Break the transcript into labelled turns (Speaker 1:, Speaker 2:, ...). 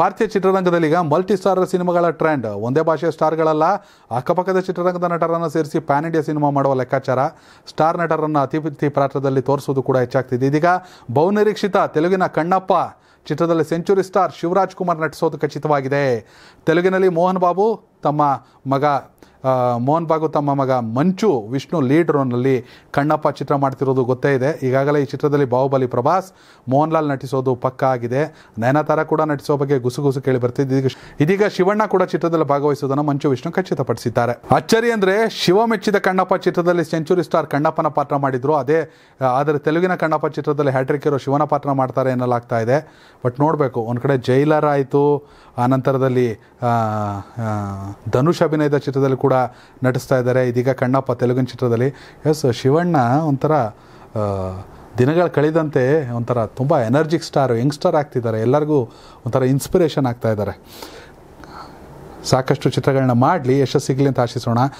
Speaker 1: ಭಾರತೀಯ ಚಿತ್ರರಂಗದಲ್ಲಿ ಈಗ ಮಲ್ಟಿ ಸ್ಟಾರ್ ಸಿನಿಮಾಗಳ ಟ್ರೆಂಡ್ ಒಂದೇ ಭಾಷೆಯ ಸ್ಟಾರ್ಗಳಲ್ಲ ಅಕ್ಕಪಕ್ಕದ ಚಿತ್ರರಂಗದ ನಟರನ್ನು ಸೇರಿಸಿ ಪ್ಯಾನ್ ಇಂಡಿಯಾ ಸಿನಿಮಾ ಮಾಡುವ ಲೆಕ್ಕಾಚಾರ ಸ್ಟಾರ್ ನಟರನ್ನು ಅತಿಥಿ ಪಾತ್ರದಲ್ಲಿ ತೋರಿಸೋದು ಕೂಡ ಹೆಚ್ಚಾಗ್ತಿದೆ ಇದೀಗ ಬಹುನಿರೀಕ್ಷಿತ ತೆಲುಗಿನ ಕಣ್ಣಪ್ಪ ಚಿತ್ರದಲ್ಲಿ ಸೆಂಚುರಿ ಸ್ಟಾರ್ ಶಿವರಾಜ್ ಕುಮಾರ್ ನಟಿಸೋದು ಖಚಿತವಾಗಿದೆ ತೆಲುಗಿನಲ್ಲಿ ಮೋಹನ್ ಬಾಬು ತಮ್ಮ ಮಗ ಮೋಹನ್ ಬಾಗು ತಮ್ಮ ಮಗ ಮಂಚು ವಿಷ್ಣು ಲೀಡ್ ರೋನಲ್ಲಿ ಕಣ್ಣಪ್ಪ ಚಿತ್ರ ಮಾಡ್ತಿರೋದು ಗೊತ್ತೇ ಇದೆ ಈಗಾಗಲೇ ಈ ಚಿತ್ರದಲ್ಲಿ ಬಾಹುಬಲಿ ಪ್ರಭಾಸ್ ಮೋಹನ್ ಲಾಲ್ ನಟಿಸೋದು ಪಕ್ಕ ಆಗಿದೆ ನಯನತಾರ ಕೂಡ ನಟಿಸೋ ಬಗ್ಗೆ ಗುಸುಗುಸು ಕೇಳಿ ಬರ್ತಿದೆ ಇದೀಗ ಇದೀಗ ಶಿವಣ್ಣ ಕೂಡ ಚಿತ್ರದಲ್ಲಿ ಭಾಗವಹಿಸೋದನ್ನು ಮಂಚು ವಿಷ್ಣು ಖಚಿತಪಡಿಸಿದ್ದಾರೆ ಅಚ್ಚರಿ ಅಂದರೆ ಶಿವ ಮೆಚ್ಚಿದ ಕಣ್ಣಪ್ಪ ಚಿತ್ರದಲ್ಲಿ ಸೆಂಚುರಿ ಸ್ಟಾರ್ ಕಣ್ಣಪ್ಪನ ಪಾತ್ರ ಮಾಡಿದ್ರು ಅದೇ ಆದರೆ ತೆಲುಗಿನ ಕಣ್ಣಪ್ಪ ಚಿತ್ರದಲ್ಲಿ ಹ್ಯಾಟ್ರಿಕ್ ಇರೋ ಶಿವನ ಪಾತ್ರ ಮಾಡ್ತಾರೆ ಎನ್ನಲಾಗ್ತಾ ಇದೆ ಬಟ್ ನೋಡಬೇಕು ಒಂದು ಕಡೆ ಜೈಲರ್ ಆಯಿತು ಆ ನಂತರದಲ್ಲಿ ಧನುಷ್ ಅಭಿನಯದ ಚಿತ್ರದಲ್ಲಿ ಕೂಡ ನಟಿಸ್ತಾ ಇದ್ದಾರೆ ಇದೀಗ ಕಣ್ಣಪ್ಪ ತೆಲುಗಿನ ಚಿತ್ರದಲ್ಲಿ ಎಸ್ ಶಿವಣ್ಣ ಒಂಥರ ದಿನಗಳು ಕಳೆದಂತೆ ಒಂಥರ ತುಂಬ ಎನರ್ಜಿಕ್ ಸ್ಟಾರು ಯಂಗ್ಸ್ಟರ್ ಆಗ್ತಿದ್ದಾರೆ ಎಲ್ಲರಿಗೂ ಒಂಥರ ಇನ್ಸ್ಪಿರೇಷನ್ ಆಗ್ತಾ ಇದ್ದಾರೆ ಸಾಕಷ್ಟು ಚಿತ್ರಗಳನ್ನ ಮಾಡಲಿ ಯಶಸ್ಸು ಸಿಗಲಿ ಅಂತ ಆಶಿಸೋಣ